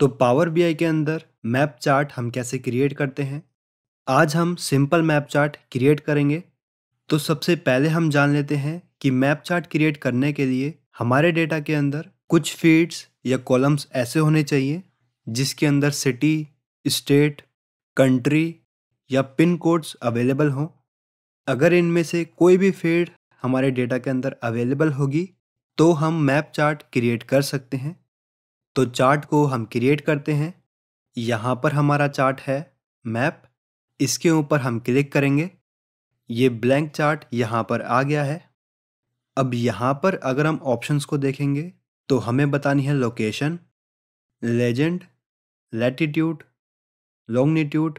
तो power B के अंदर मैप चार्ट हम कैसे क्रिएट करते हैं आज हम सिंपल मैप चार्ट क्रिएट करेंगे तो सबसे पहले हम जान लेते हैं कि मैप चार्ट क्रिएट करने के लिए हमारे डेटा के अंदर कुछ फील्ड्स या कॉलम्स ऐसे होने चाहिए जिसके अंदर सिटी स्टेट कंट्री या पिन कोड्स अवेलेबल हों अगर इनमें से कोई भी फील्ड हमारे डेटा के अंदर अवेलेबल होगी तो हम मैप चार्ट क्रिएट कर सकते हैं तो चार्ट को हम क्रिएट करते हैं यहाँ पर हमारा चार्ट है मैप इसके ऊपर हम क्लिक करेंगे ये ब्लैंक चार्ट यहाँ पर आ गया है अब यहाँ पर अगर हम ऑप्शंस को देखेंगे तो हमें बतानी है location legend latitude longitude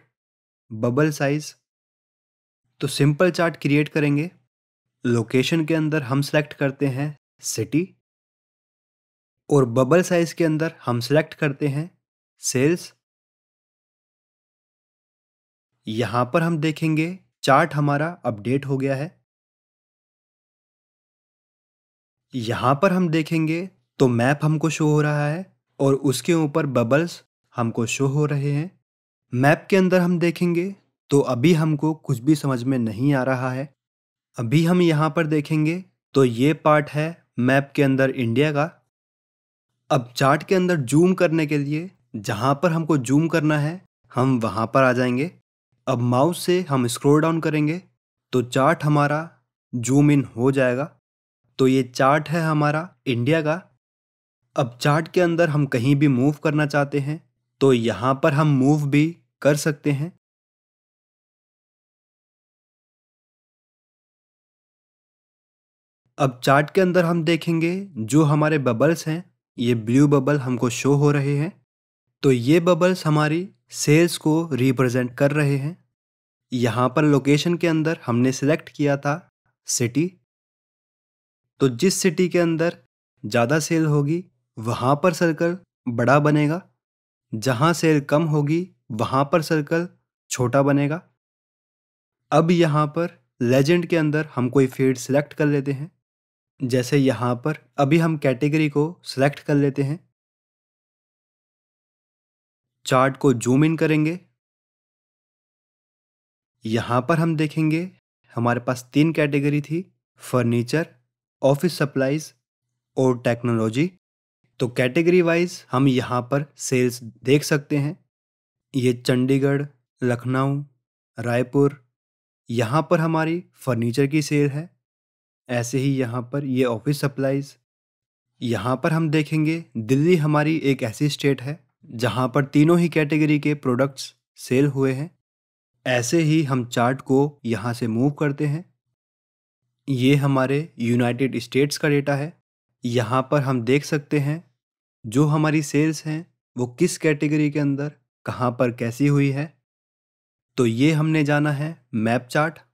bubble size तो सिंपल चार्ट क्रिएट करेंगे लोकेशन के अंदर हम सेलेक्ट करते हैं सिटी और बबल साइज के अंदर हम सेलेक्ट करते हैं सेल्स यहां पर हम देखेंगे चार्ट हमारा अपडेट हो गया है यहां पर हम देखेंगे तो मैप हमको शो हो रहा है और उसके ऊपर बबल्स हमको शो हो रहे हैं मैप के अंदर हम देखेंगे तो अभी हमको कुछ भी समझ में नहीं आ रहा है अभी हम यहां पर देखेंगे तो ये पार्ट है मैप के अंदर इंडिया का अब चार्ट के अंदर जूम करने के लिए जहां पर हमको जूम करना है हम वहां पर आ जाएंगे अब माउस से हम स्क्रोल डाउन करेंगे तो चार्ट हमारा जूम इन हो जाएगा तो ये चार्ट है हमारा इंडिया का अब चार्ट के अंदर हम कहीं भी मूव करना चाहते हैं तो यहाँ पर हम मूव भी कर सकते हैं अब चार्ट के अंदर हम देखेंगे जो हमारे बबल्स हैं ये ब्लू बबल हमको शो हो रहे हैं तो ये बबल्स हमारी सेल्स को रिप्रेजेंट कर रहे हैं यहाँ पर लोकेशन के अंदर हमने सेलेक्ट किया था सिटी तो जिस सिटी के अंदर ज़्यादा सेल होगी वहाँ पर सर्कल बड़ा बनेगा जहाँ सेल कम होगी वहाँ पर सर्कल छोटा बनेगा अब यहाँ पर लेजेंड के अंदर हम कोई फील्ड सिलेक्ट कर लेते हैं जैसे यहाँ पर अभी हम कैटेगरी को सिलेक्ट कर लेते हैं चार्ट को जूम इन करेंगे यहाँ पर हम देखेंगे हमारे पास तीन कैटेगरी थी फर्नीचर ऑफिस सप्लाइज और टेक्नोलॉजी तो कैटेगरी वाइज हम यहाँ पर सेल्स देख सकते हैं ये चंडीगढ़ लखनऊ रायपुर यहाँ पर हमारी फर्नीचर की सेल है ऐसे ही यहाँ पर ये ऑफिस सप्लाईज यहाँ पर हम देखेंगे दिल्ली हमारी एक ऐसी स्टेट है जहाँ पर तीनों ही कैटेगरी के प्रोडक्ट्स सेल हुए हैं ऐसे ही हम चार्ट को यहाँ से मूव करते हैं ये हमारे यूनाइटेड स्टेट्स का डेटा है यहाँ पर हम देख सकते हैं जो हमारी सेल्स हैं वो किस कैटेगरी के अंदर कहाँ पर कैसी हुई है तो ये हमने जाना है मैप चार्ट